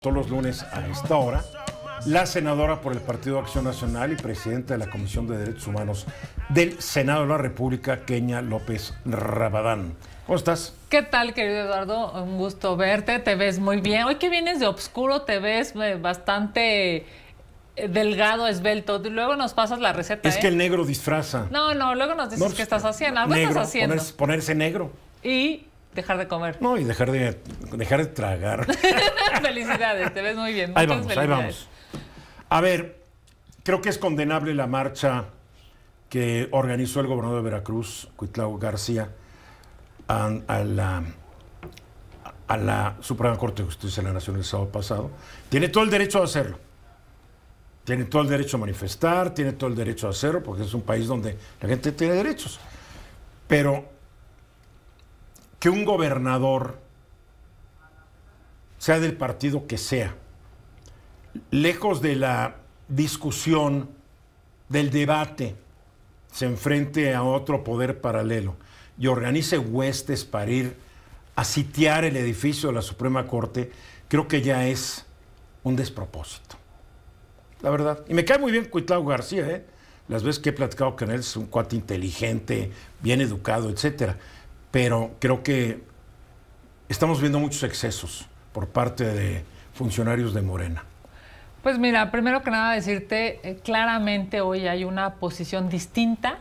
todos los lunes a esta hora, la senadora por el Partido Acción Nacional y presidenta de la Comisión de Derechos Humanos del Senado de la República, Keña López Rabadán. ¿Cómo estás? ¿Qué tal, querido Eduardo? Un gusto verte, te ves muy bien. Hoy que vienes de obscuro, te ves eh, bastante eh, delgado, esbelto. Luego nos pasas la receta. Es que ¿eh? el negro disfraza. No, no, luego nos dices qué estás haciendo. ¿Algo ah, estás haciendo? Ponerse, ponerse negro. Y Dejar de comer. No, y dejar de, dejar de tragar. felicidades, te ves muy bien. Ahí vamos, ahí vamos. A ver, creo que es condenable la marcha que organizó el gobernador de Veracruz, Cuitlao García, a, la a la Suprema Corte de Justicia de la Nación el sábado pasado, tiene todo el derecho a hacerlo. Tiene todo el derecho a manifestar, tiene todo el derecho a hacerlo, porque es un país donde la gente tiene derechos. Pero que un gobernador, sea del partido que sea, lejos de la discusión, del debate, se enfrente a otro poder paralelo y organice huestes para ir a sitiar el edificio de la Suprema Corte, creo que ya es un despropósito. La verdad. Y me cae muy bien Cuitlao García, ¿eh? las veces que he platicado con él, es un cuate inteligente, bien educado, etcétera pero creo que estamos viendo muchos excesos por parte de funcionarios de Morena. Pues mira, primero que nada decirte, eh, claramente hoy hay una posición distinta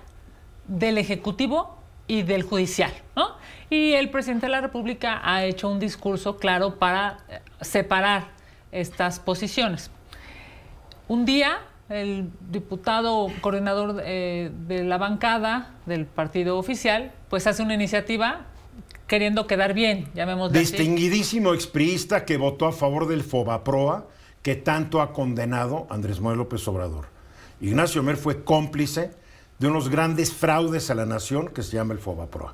del Ejecutivo y del Judicial, ¿no? Y el presidente de la República ha hecho un discurso claro para eh, separar estas posiciones. Un día el diputado coordinador eh, de la bancada del partido oficial, pues hace una iniciativa queriendo quedar bien, llamémoslo Distinguidísimo expriista que votó a favor del FOBAPROA, que tanto ha condenado Andrés Manuel López Obrador. Ignacio Mer fue cómplice de unos grandes fraudes a la nación que se llama el FOBAPROA.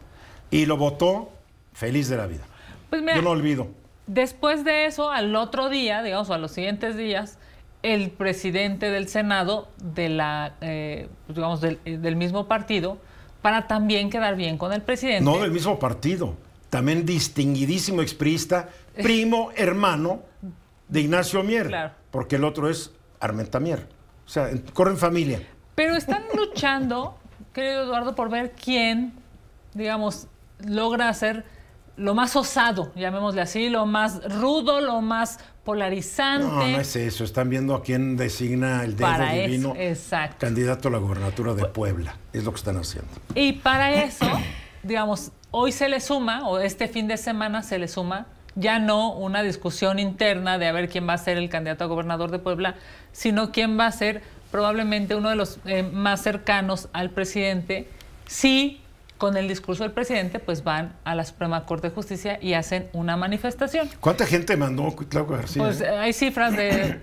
Y lo votó feliz de la vida. Pues Yo no olvido. Después de eso, al otro día, digamos, o a los siguientes días, el presidente del Senado de la, eh, pues, digamos, eh, del, mismo partido para también quedar bien con el presidente. No del mismo partido, también distinguidísimo exprista, primo hermano de Ignacio Mier, porque el otro es Armenta Mier. O sea, corren familia. Pero están luchando, querido Eduardo, por ver quién, digamos, logra hacer lo más osado, llamémosle así, lo más rudo, lo más polarizante. No, no es eso. Están viendo a quién designa el dedo divino. candidato a la gobernatura de Puebla. Es lo que están haciendo. Y para eso, digamos, hoy se le suma, o este fin de semana se le suma, ya no una discusión interna de a ver quién va a ser el candidato a gobernador de Puebla, sino quién va a ser probablemente uno de los eh, más cercanos al presidente, si con el discurso del presidente, pues van a la Suprema Corte de Justicia y hacen una manifestación. ¿Cuánta gente mandó García? Pues eh, hay cifras de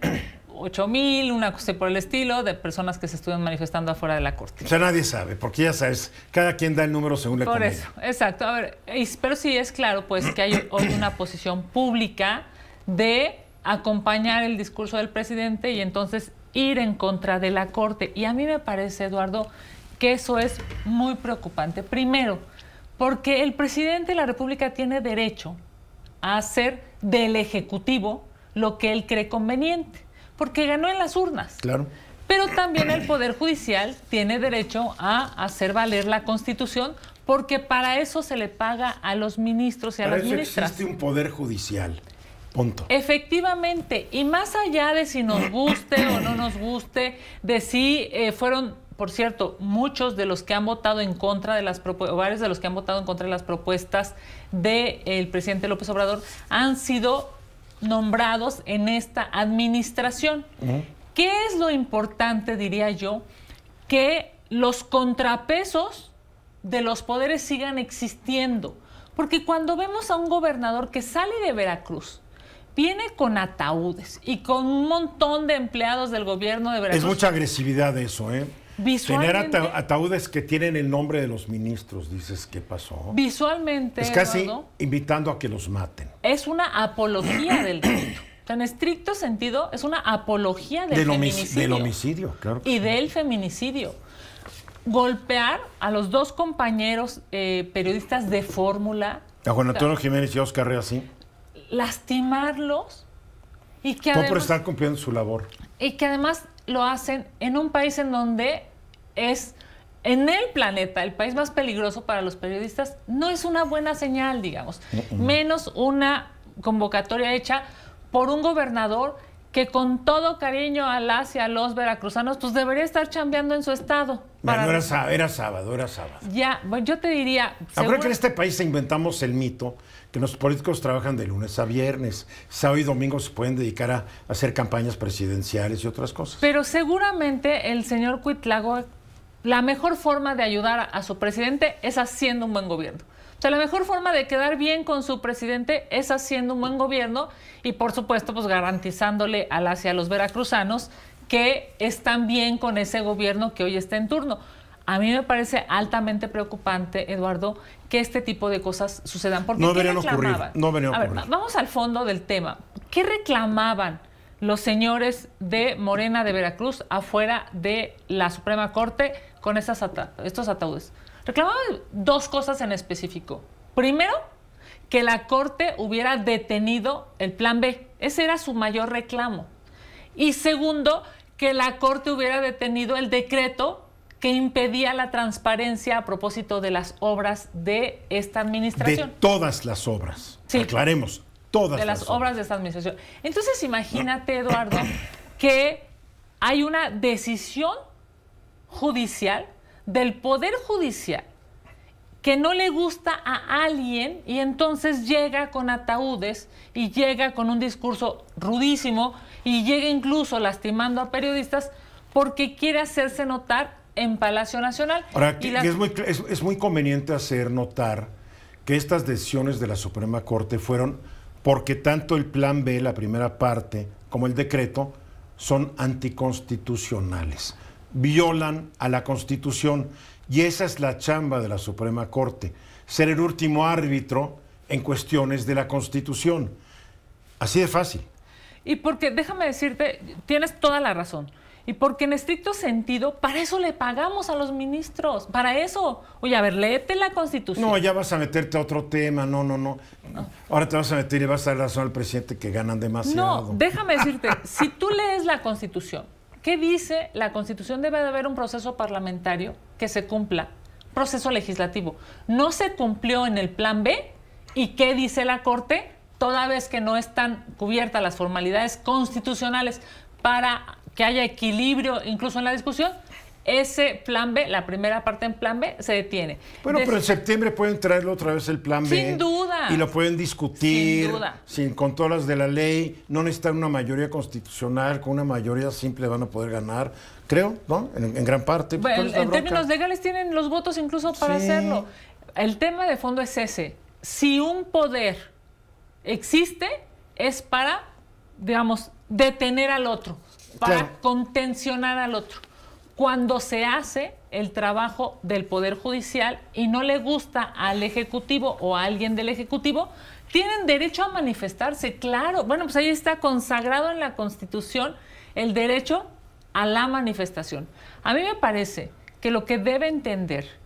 8 mil, una cosa por el estilo, de personas que se estuvieron manifestando afuera de la corte. O sea, nadie sabe, porque ya sabes, cada quien da el número según le Por eso, exacto. A ver, pero sí es claro, pues, que hay hoy una posición pública de acompañar el discurso del presidente y entonces ir en contra de la corte. Y a mí me parece, Eduardo, que eso es muy preocupante. Primero, porque el presidente de la República tiene derecho a hacer del Ejecutivo lo que él cree conveniente, porque ganó en las urnas. Claro. Pero también el Poder Judicial tiene derecho a hacer valer la Constitución, porque para eso se le paga a los ministros y a los las eso Existe un Poder Judicial. Punto. Efectivamente, y más allá de si nos guste o no nos guste, de si eh, fueron por cierto, muchos de los que han votado en contra de las propuestas, varios de los que han votado en contra de las propuestas del presidente López Obrador han sido nombrados en esta administración. ¿Qué es lo importante, diría yo, que los contrapesos de los poderes sigan existiendo? Porque cuando vemos a un gobernador que sale de Veracruz, viene con ataúdes y con un montón de empleados del gobierno de Veracruz. Es mucha agresividad eso, ¿eh? Tener ataúdes que tienen el nombre de los ministros, dices, ¿qué pasó? Visualmente. Es casi invitando a que los maten. Es una apología del delito. en estricto sentido, es una apología del, Del homicidio, claro. Y del feminicidio. Golpear a los dos compañeros eh, periodistas de fórmula. A Juan Antonio Jiménez y Oscar Rea, sí. Lastimarlos. Y que además, por estar cumpliendo su labor. Y que además lo hacen en un país en donde es en el planeta, el país más peligroso para los periodistas, no es una buena señal, digamos, menos una convocatoria hecha por un gobernador que con todo cariño a las y a los veracruzanos, pues debería estar chambeando en su estado. Bueno, ah, era, sábado, era sábado. Ya, bueno, yo te diría... Seguro que en este país inventamos el mito que los políticos trabajan de lunes a viernes, sábado y domingo se pueden dedicar a hacer campañas presidenciales y otras cosas. Pero seguramente el señor Cuitlago la mejor forma de ayudar a, su presidente es haciendo un buen gobierno. O sea, la mejor forma de quedar bien con su presidente es haciendo un buen gobierno y, por supuesto, pues garantizándole al hacia los veracruzanos que están bien con ese gobierno que hoy está en turno. A mí me parece altamente preocupante, Eduardo, que este tipo de cosas sucedan. Porque no deberían No venía a ocurrir. vamos al fondo del tema. ¿Qué reclamaban? los señores de Morena de Veracruz afuera de la Suprema Corte con esas estos ataúdes. Reclamaban dos cosas en específico. Primero, que la Corte hubiera detenido el plan B. Ese era su mayor reclamo. Y segundo, que la Corte hubiera detenido el decreto que impedía la transparencia a propósito de las obras de esta administración. De todas las obras. Sí. Aclaremos, de las, obras de esta administración. Entonces imagínate, Eduardo, que hay una decisión judicial del Poder Judicial que no le gusta a alguien y entonces llega con ataúdes y llega con un discurso rudísimo y llega incluso lastimando a periodistas porque quiere hacerse notar en Palacio Nacional. Ahora, es muy conveniente hacer notar que estas decisiones de la Suprema Corte fueron porque tanto el plan B, la primera parte, como el decreto son anticonstitucionales, violan a la Constitución y esa es la chamba de la Suprema Corte, ser el último árbitro en cuestiones de la Constitución. Así de fácil. Y porque, déjame decirte, tienes toda la razón. Y porque en estricto sentido, para eso le pagamos a los ministros, para eso. Oye, a ver, léete la Constitución. No, ya vas a meterte a otro tema, no, no, no. Ahora te vas a meter y vas a dar razón al presidente que ganan demasiado. No, déjame decirte, si tú lees la Constitución, ¿qué dice? La Constitución debe de haber un proceso parlamentario que se cumpla, proceso legislativo. No se cumplió en el plan B, ¿y qué dice la Corte? Toda vez que no están cubiertas las formalidades constitucionales para que haya equilibrio incluso en la discusión, ese plan B, la primera parte en plan B, se detiene. Bueno, pero en septiembre pueden traerlo otra vez el plan B. Sin duda. Y lo pueden discutir. Sin duda. Sin, con todas las de la ley. No necesitan una mayoría constitucional. Con una mayoría simple van a poder ganar. Creo, ¿no? En, gran parte. Bueno, en, términos legales tienen los votos incluso para hacerlo. El tema de fondo es ese. Si un poder existe, es para, digamos, detener al otro para contencionar al otro. Cuando se hace el trabajo del Poder Judicial y no le gusta al Ejecutivo o a alguien del Ejecutivo, tienen derecho a manifestarse, claro. Bueno, pues ahí está consagrado en la Constitución el derecho a la manifestación. A mí me parece que lo que debe entender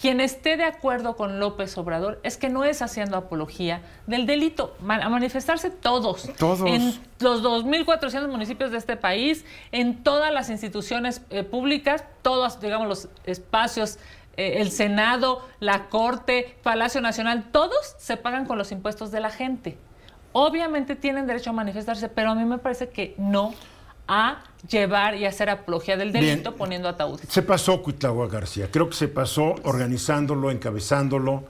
quien esté de acuerdo con López Obrador es que no es haciendo apología del delito. a manifestarse todos. Todos. En los 2.400 municipios de este país, en todas las instituciones eh, públicas, todos, digamos, los espacios eh, el Senado, la Corte, Palacio Nacional, todos se pagan con los impuestos de la gente. Obviamente tienen derecho a manifestarse, pero a mí me parece que no a llevar y hacer apología del delito poniendo ataúd. Se pasó Cuitlagua García, creo que se pasó organizándolo, encabezándolo.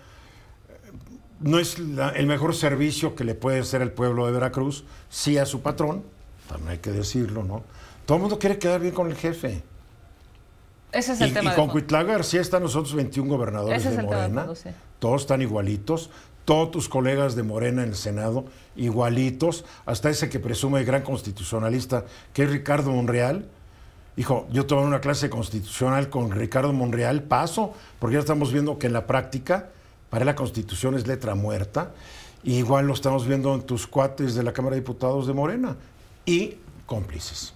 No es el mejor servicio que le puede hacer el pueblo de Veracruz, sí a su patrón, también hay que decirlo, ¿no? Todo el mundo quiere quedar bien con el jefe. Ese es el tema. Y con Cuitlagua García están nosotros 21 gobernadores de Morena. Todos están igualitos, todos tus colegas de Morena en el Senado, igualitos, hasta ese que presume gran constitucionalista, que es Ricardo Monreal. Hijo, yo tomé una clase constitucional con Ricardo Monreal, paso, porque ya estamos viendo que en la práctica, para la constitución es letra muerta, igual lo estamos viendo en tus cuates de la Cámara de Diputados de Morena, y cómplices.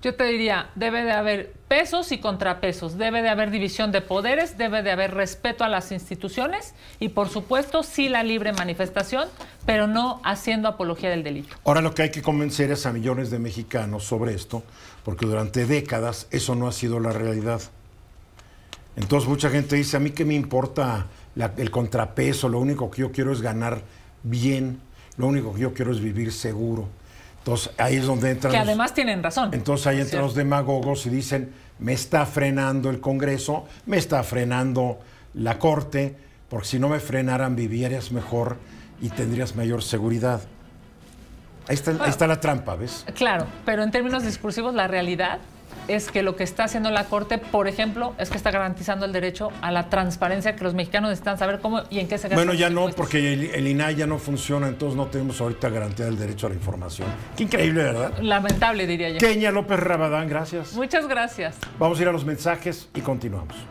Yo te diría, debe de haber pesos y contrapesos, debe de haber división de poderes, debe de haber respeto a las instituciones y por supuesto sí la libre manifestación, pero no haciendo apología del delito. Ahora lo que hay que convencer es a millones de mexicanos sobre esto, porque durante décadas eso no ha sido la realidad. Entonces mucha gente dice, a mí qué me importa el contrapeso, lo único que yo quiero es ganar bien, lo único que yo quiero es vivir seguro. Entonces ahí es donde entran. Que además tienen razón. Entonces ahí entran los demagogos y dicen: me está frenando el Congreso, me está frenando la Corte, porque si no me frenaran vivirías mejor y tendrías mayor seguridad. ahí está la trampa, ¿ves? Claro, pero en términos discursivos, la realidad es que lo que está haciendo la Corte, por ejemplo, es que está garantizando el derecho a la transparencia que los mexicanos necesitan saber cómo y en qué se Bueno, ya no, porque el, el, INAI ya no funciona, entonces no tenemos ahorita garantía del derecho a la información. Qué increíble, ¿verdad? Lamentable, diría yo. Kenia López Rabadán, gracias. Muchas gracias. Vamos a ir a los mensajes y continuamos.